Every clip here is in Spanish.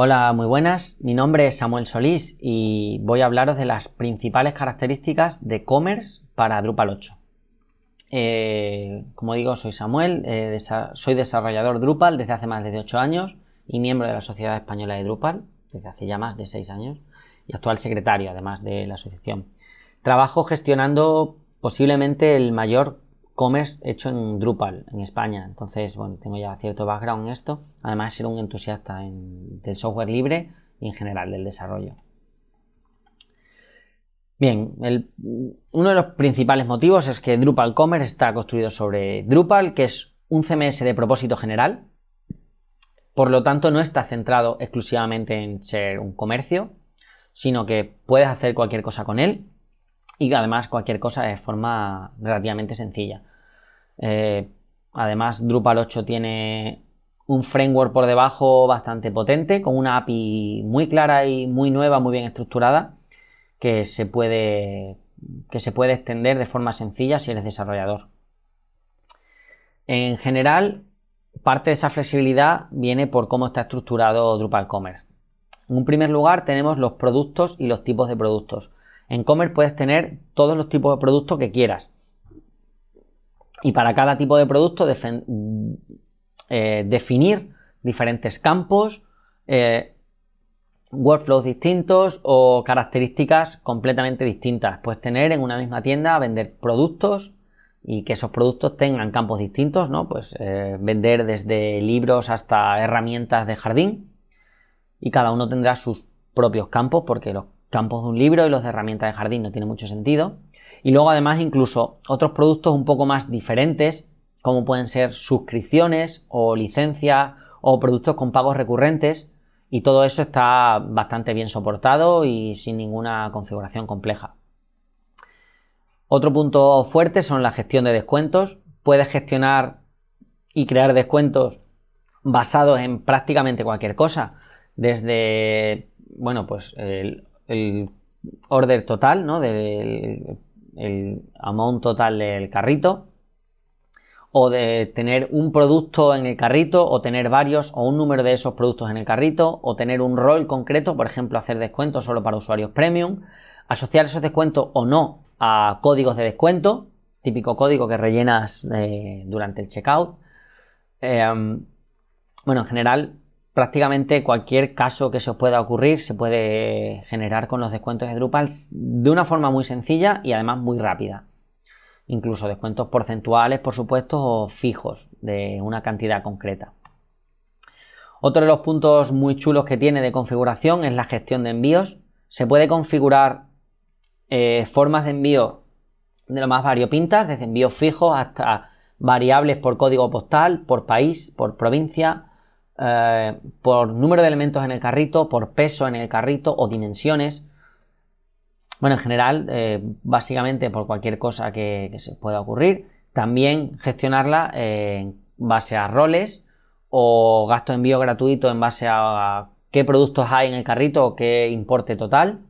Hola, muy buenas. Mi nombre es Samuel Solís y voy a hablaros de las principales características de Commerce para Drupal 8. Eh, como digo, soy Samuel, eh, soy desarrollador Drupal desde hace más de 8 años y miembro de la Sociedad Española de Drupal desde hace ya más de 6 años y actual secretario además de la asociación. Trabajo gestionando posiblemente el mayor commerce hecho en Drupal, en España. Entonces, bueno, tengo ya cierto background en esto. Además, ser un entusiasta del software libre y en general del desarrollo. Bien, uno de los principales motivos es que Drupal Commerce está construido sobre Drupal, que es un CMS de propósito general. Por lo tanto, no está centrado exclusivamente en ser un comercio, sino que puedes hacer cualquier cosa con él y además cualquier cosa de forma relativamente sencilla. Eh, además, Drupal 8 tiene un framework por debajo bastante potente, con una API muy clara y muy nueva, muy bien estructurada, que se puede, que se puede extender de forma sencilla si eres desarrollador. En general, parte de esa flexibilidad viene por cómo está estructurado Drupal Commerce. En un primer lugar tenemos los productos y los tipos de productos. En Comer puedes tener todos los tipos de productos que quieras. Y para cada tipo de producto mm, eh, definir diferentes campos, eh, workflows distintos o características completamente distintas. Puedes tener en una misma tienda vender productos y que esos productos tengan campos distintos, ¿no? Pues eh, vender desde libros hasta herramientas de jardín y cada uno tendrá sus propios campos porque los campos de un libro y los de herramientas de jardín, no tiene mucho sentido. Y luego además incluso otros productos un poco más diferentes, como pueden ser suscripciones o licencias o productos con pagos recurrentes. Y todo eso está bastante bien soportado y sin ninguna configuración compleja. Otro punto fuerte son la gestión de descuentos. Puedes gestionar y crear descuentos basados en prácticamente cualquier cosa. Desde, bueno, pues el el order total, ¿no? Del el amount total del carrito. O de tener un producto en el carrito, o tener varios, o un número de esos productos en el carrito, o tener un rol concreto, por ejemplo, hacer descuentos solo para usuarios premium, asociar esos descuentos o no a códigos de descuento, típico código que rellenas eh, durante el checkout. Eh, bueno, en general, prácticamente cualquier caso que se os pueda ocurrir se puede generar con los descuentos de Drupal de una forma muy sencilla y además muy rápida. Incluso descuentos porcentuales, por supuesto, o fijos de una cantidad concreta. Otro de los puntos muy chulos que tiene de configuración es la gestión de envíos. Se puede configurar eh, formas de envío de lo más variopintas, desde envíos fijos hasta variables por código postal, por país, por provincia, eh, por número de elementos en el carrito, por peso en el carrito o dimensiones. Bueno, en general, eh, básicamente por cualquier cosa que, se pueda ocurrir. También gestionarla en base a roles o gasto de envío gratuito en base a qué productos hay en el carrito o qué importe total.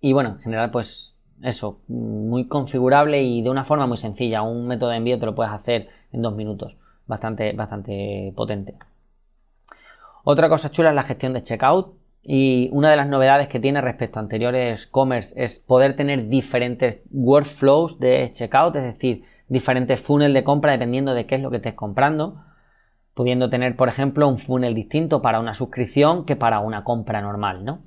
Y bueno, en general, pues eso, muy configurable y de una forma muy sencilla. Un método de envío te lo puedes hacer en dos minutos. Bastante, bastante potente. Otra cosa chula es la gestión de checkout. Y una de las novedades que tiene respecto a anteriores commerce es poder tener diferentes workflows de checkout, es decir, diferentes funnels de compra dependiendo de qué es lo que estés comprando, pudiendo tener, por ejemplo, un funnel distinto para una suscripción que para una compra normal,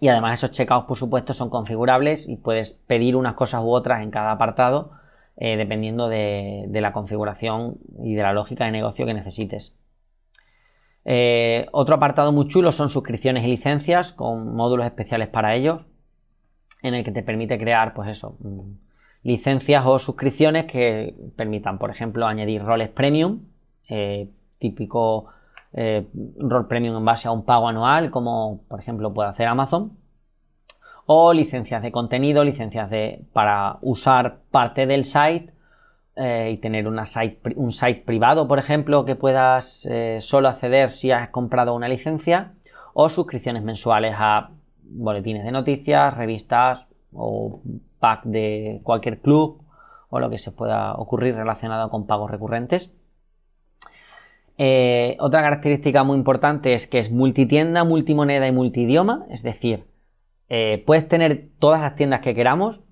Y además esos checkouts, por supuesto, son configurables y puedes pedir unas cosas u otras en cada apartado eh, dependiendo de la configuración y de la lógica de negocio que necesites. Eh, otro apartado muy chulo son suscripciones y licencias con módulos especiales para ellos, en el que te permite crear, pues eso, mm, licencias o suscripciones que permitan, por ejemplo, añadir roles premium, eh, típico eh, rol premium en base a un pago anual, como por ejemplo puede hacer Amazon, o licencias de contenido, licencias de, para usar parte del site eh, y tener un site privado, por ejemplo, que puedas eh, solo acceder si has comprado una licencia o suscripciones mensuales a boletines de noticias, revistas o pack de cualquier club o lo que se pueda ocurrir relacionado con pagos recurrentes. Eh, otra característica muy importante es que es multitienda, multimoneda y multidioma, es decir, puedes tener todas las tiendas que queramos,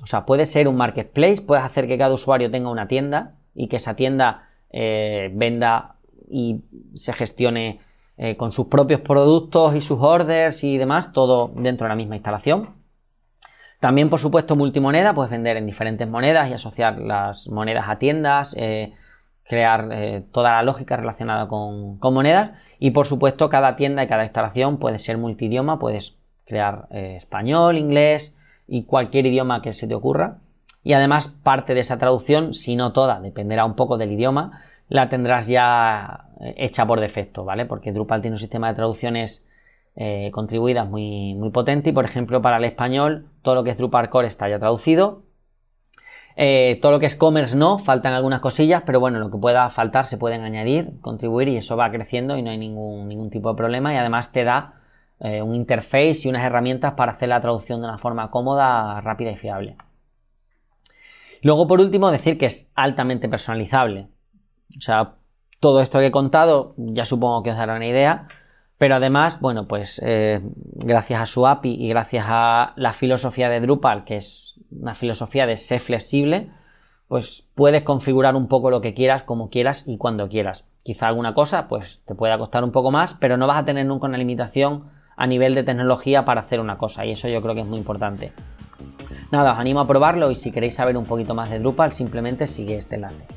o sea, puede ser un marketplace, puedes hacer que cada usuario tenga una tienda y que esa tienda eh, venda y se gestione eh, con sus propios productos y sus orders y demás, todo dentro de la misma instalación. También, por supuesto, multimoneda, puedes vender en diferentes monedas y asociar las monedas a tiendas, eh, crear toda la lógica relacionada con, monedas. Y, por supuesto, cada tienda y cada instalación puede ser multidioma, puedes crear español, inglés, y cualquier idioma que se te ocurra. Y además parte de esa traducción, si no toda, dependerá un poco del idioma, la tendrás ya eh, hecha por defecto, ¿vale? Porque Drupal tiene un sistema de traducciones eh, contribuidas muy, muy potente y, por ejemplo, para el español, todo lo que es Drupal Core está ya traducido. Eh, todo lo que es commerce no, faltan algunas cosillas, pero bueno, lo que pueda faltar se pueden añadir, contribuir y eso va creciendo y no hay ningún, ningún tipo de problema y además te da eh, un interface y unas herramientas para hacer la traducción de una forma cómoda, rápida y fiable. Luego, por último, decir que es altamente personalizable. O sea, todo esto que he contado ya supongo que os dará una idea, pero además, bueno, pues eh, gracias a su API y gracias a la filosofía de Drupal, que es una filosofía de ser flexible, pues puedes configurar un poco lo que quieras, como quieras y cuando quieras. Quizá alguna cosa, pues te pueda costar un poco más, pero no vas a tener nunca una limitación a nivel de tecnología para hacer una cosa y eso yo creo que es muy importante. Nada, os animo a probarlo y si queréis saber un poquito más de Drupal, simplemente sigue este enlace.